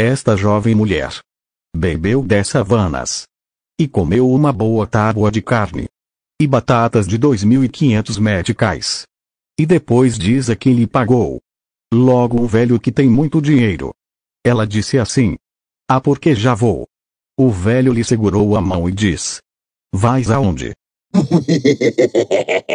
Esta jovem mulher bebeu dez savanas e comeu uma boa tábua de carne e batatas de dois mil e quinhentos meticais. E depois diz a quem lhe pagou. Logo um velho que tem muito dinheiro. Ela disse assim. Ah porque já vou. O velho lhe segurou a mão e diz. Vais aonde?